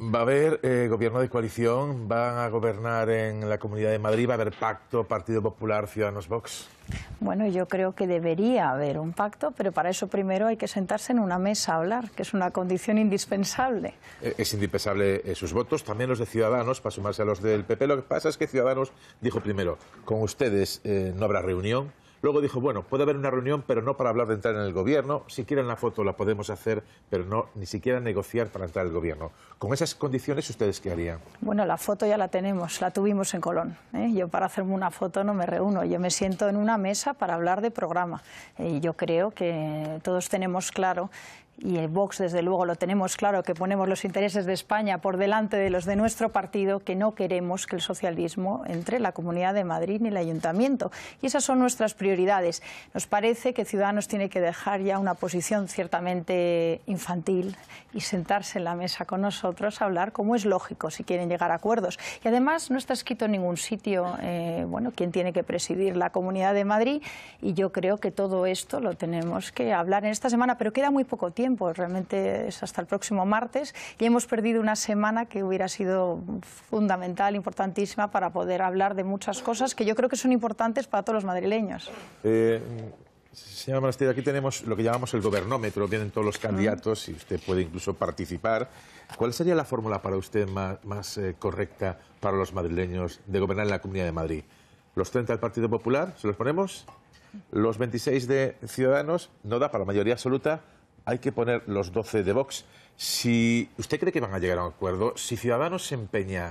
Va a haber eh, gobierno de coalición, van a gobernar en la Comunidad de Madrid, va a haber pacto Partido Popular Ciudadanos Vox. Bueno, yo creo que debería haber un pacto, pero para eso primero hay que sentarse en una mesa a hablar, que es una condición indispensable. Eh, es indispensable eh, sus votos, también los de Ciudadanos, para sumarse a los del PP. Lo que pasa es que Ciudadanos dijo primero, con ustedes no habrá reunión, Luego dijo, bueno, puede haber una reunión, pero no para hablar de entrar en el gobierno. Si quieren la foto la podemos hacer, pero no ni siquiera negociar para entrar el gobierno. Con esas condiciones, ¿ustedes qué harían? Bueno, la foto ya la tenemos, la tuvimos en Colón. ¿eh? Yo para hacerme una foto no me reúno, yo me siento en una mesa para hablar de programa. Y yo creo que todos tenemos claro y el Vox, desde luego, lo tenemos claro, que ponemos los intereses de España por delante de los de nuestro partido, que no queremos que el socialismo entre la Comunidad de Madrid ni el Ayuntamiento. Y esas son nuestras prioridades. Nos parece que Ciudadanos tiene que dejar ya una posición ciertamente infantil y sentarse en la mesa con nosotros a hablar, como es lógico, si quieren llegar a acuerdos. Y además no está escrito en ningún sitio, eh, bueno, quién tiene que presidir la Comunidad de Madrid, y yo creo que todo esto lo tenemos que hablar en esta semana, pero queda muy poco tiempo pues realmente es hasta el próximo martes y hemos perdido una semana que hubiera sido fundamental, importantísima para poder hablar de muchas cosas que yo creo que son importantes para todos los madrileños. Eh, señora Monasterio, aquí tenemos lo que llamamos el gobernómetro, vienen todos los candidatos y usted puede incluso participar. ¿Cuál sería la fórmula para usted más, eh, correcta para los madrileños de gobernar en la Comunidad de Madrid? ¿Los 30 del Partido Popular? ¿Se los ponemos? ¿Los 26 de Ciudadanos? No da para mayoría absoluta hay que poner los 12 de Vox. Si usted cree que van a llegar a un acuerdo, si Ciudadanos se empeña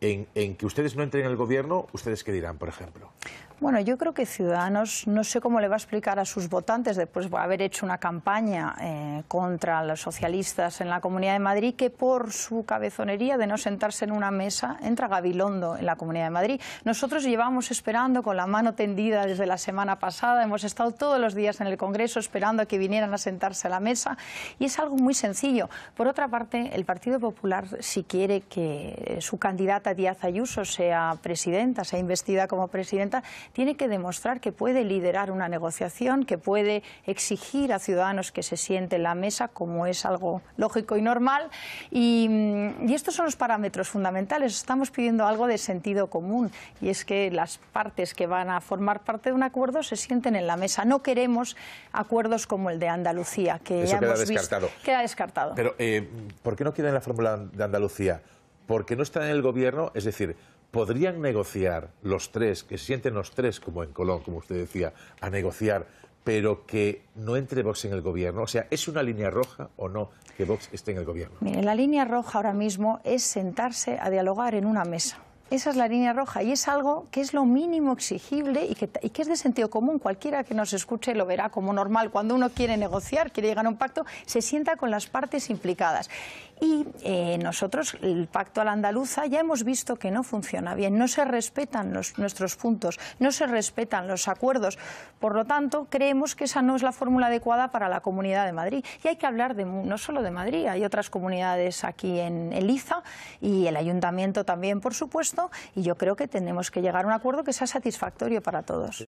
en, en, que ustedes no entren en el gobierno, ¿ustedes qué dirán, por ejemplo? Bueno, yo creo que Ciudadanos no sé cómo le va a explicar a sus votantes después de haber hecho una campaña eh, contra los socialistas en la Comunidad de Madrid que por su cabezonería de no sentarse en una mesa entra Gabilondo en la Comunidad de Madrid. Nosotros llevamos esperando con la mano tendida desde la semana pasada, hemos estado todos los días en el Congreso esperando a que vinieran a sentarse a la mesa y es algo muy sencillo. Por otra parte, el Partido Popular si quiere que su candidata Díaz Ayuso sea presidenta, sea investida como presidenta, tiene que demostrar que puede liderar una negociación, que puede exigir a ciudadanos que se sienten en la mesa, como es algo lógico y normal. Mm, y, estos son los parámetros fundamentales. Estamos pidiendo algo de sentido común y es que las partes que van a formar parte de un acuerdo se sienten en la mesa. No queremos acuerdos como el de Andalucía, que ya queda hemos descartado. descartado. Pero, eh, ¿por qué no quieren la fórmula de Andalucía? Porque no está en el gobierno, es decir, ¿Podrían negociar los tres, que sienten los tres, como en Colón, como usted decía, a negociar, pero que no entre Vox en el gobierno? O sea, ¿es una línea roja o no que Vox esté en el gobierno? Mire, la línea roja ahora mismo es sentarse a dialogar en una mesa esa es la línea roja y es algo que es lo mínimo exigible y que, es de sentido común. Cualquiera que nos escuche lo verá como normal. Cuando uno quiere negociar, quiere llegar a un pacto, se sienta con las partes implicadas. Y eh, nosotros, el pacto a la andaluza, ya hemos visto que no funciona bien. No se respetan los, nuestros puntos, no se respetan los acuerdos. Por lo tanto, creemos que esa no es la fórmula adecuada para la Comunidad de Madrid. Y hay que hablar de, no solo de Madrid, hay otras comunidades aquí en Eliza y el Ayuntamiento también, por supuesto y yo creo que tenemos que llegar a un acuerdo que sea satisfactorio para todos.